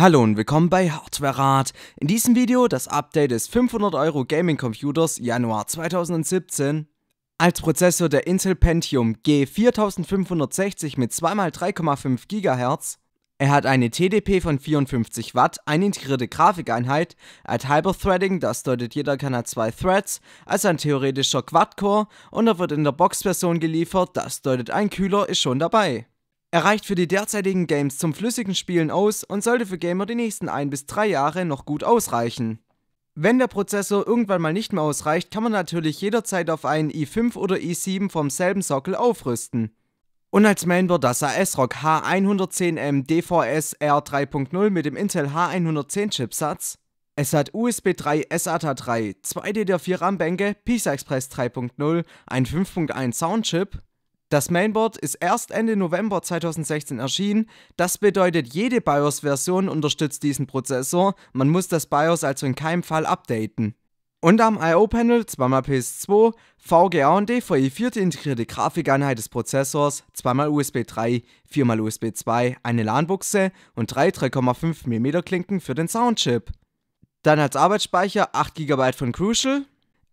Hallo und willkommen bei Hardware Rat. In diesem Video das Update des 500 Euro Gaming Computers Januar 2017. Als Prozessor der Intel Pentium G4560 mit 2x3,5 GHz. Er hat eine TDP von 54 Watt, eine integrierte Grafikeinheit, er hat threading das deutet jeder kann hat zwei Threads, also ein theoretischer Quad-Core und er wird in der Box-Version geliefert, das deutet ein Kühler ist schon dabei. Er reicht für die derzeitigen Games zum flüssigen Spielen aus und sollte für Gamer die nächsten ein bis drei Jahre noch gut ausreichen. Wenn der Prozessor irgendwann mal nicht mehr ausreicht, kann man natürlich jederzeit auf einen i5 oder i7 vom selben Sockel aufrüsten. Und als Mainboard das ASRock H110M DVS R3.0 mit dem Intel H110 Chipsatz. Es hat USB 3 SATA 3, zwei DDR4 RAM-Bänke, PISA Express 3.0, ein 5.1 Soundchip, das Mainboard ist erst Ende November 2016 erschienen. Das bedeutet, jede BIOS-Version unterstützt diesen Prozessor. Man muss das BIOS also in keinem Fall updaten. Und am I.O.-Panel, zweimal PS2, VGA und DVI, 4 integrierte Grafikeinheit des Prozessors, zweimal USB 3, viermal USB 2, eine LAN-Buchse und drei 3,5 mm Klinken für den Soundchip. Dann als Arbeitsspeicher 8 GB von Crucial,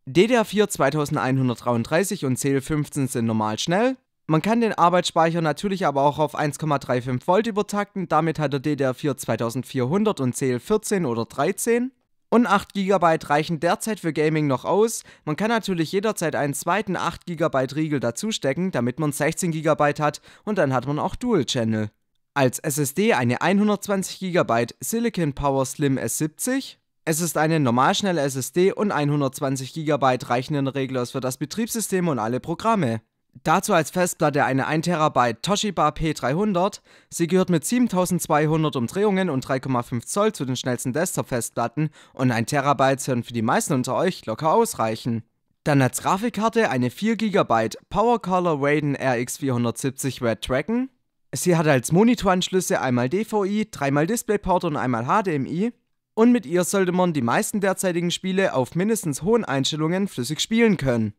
DDR4 2133 und CL15 sind normal schnell, man kann den Arbeitsspeicher natürlich aber auch auf 1,35 Volt übertakten, damit hat er DDR4 2400 und CL14 oder 13. Und 8 GB reichen derzeit für Gaming noch aus. Man kann natürlich jederzeit einen zweiten 8 GB Riegel dazustecken, damit man 16 GB hat und dann hat man auch Dual Channel. Als SSD eine 120 GB Silicon Power Slim S70. Es ist eine normalschnelle SSD und 120 GB reichen in der Regel aus für das Betriebssystem und alle Programme. Dazu als Festplatte eine 1 TB Toshiba P300. Sie gehört mit 7200 Umdrehungen und 3,5 Zoll zu den schnellsten Desktop-Festplatten und 1 TB sollen für die meisten unter euch locker ausreichen. Dann als Grafikkarte eine 4 GB PowerColor Raiden RX 470 Red Dragon. Sie hat als Monitoranschlüsse einmal DVI, dreimal DisplayPort und einmal HDMI. Und mit ihr sollte man die meisten derzeitigen Spiele auf mindestens hohen Einstellungen flüssig spielen können.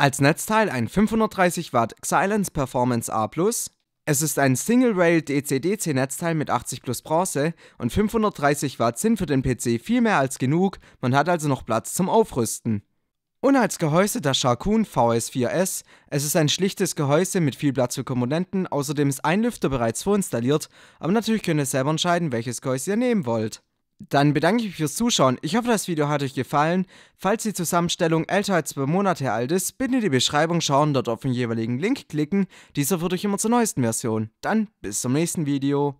Als Netzteil ein 530 Watt Xilence Performance A+. Es ist ein Single-Rail DC-DC-Netzteil mit 80 plus Bronze und 530 Watt sind für den PC viel mehr als genug, man hat also noch Platz zum Aufrüsten. Und als Gehäuse das Sharkoon VS4S, es ist ein schlichtes Gehäuse mit viel Platz für Komponenten, außerdem ist ein Lüfter bereits vorinstalliert, aber natürlich könnt ihr selber entscheiden, welches Gehäuse ihr nehmen wollt. Dann bedanke ich mich fürs Zuschauen. Ich hoffe, das Video hat euch gefallen. Falls die Zusammenstellung älter als zwei Monate alt ist, bitte in die Beschreibung schauen, dort auf den jeweiligen Link klicken. Dieser führt euch immer zur neuesten Version. Dann bis zum nächsten Video.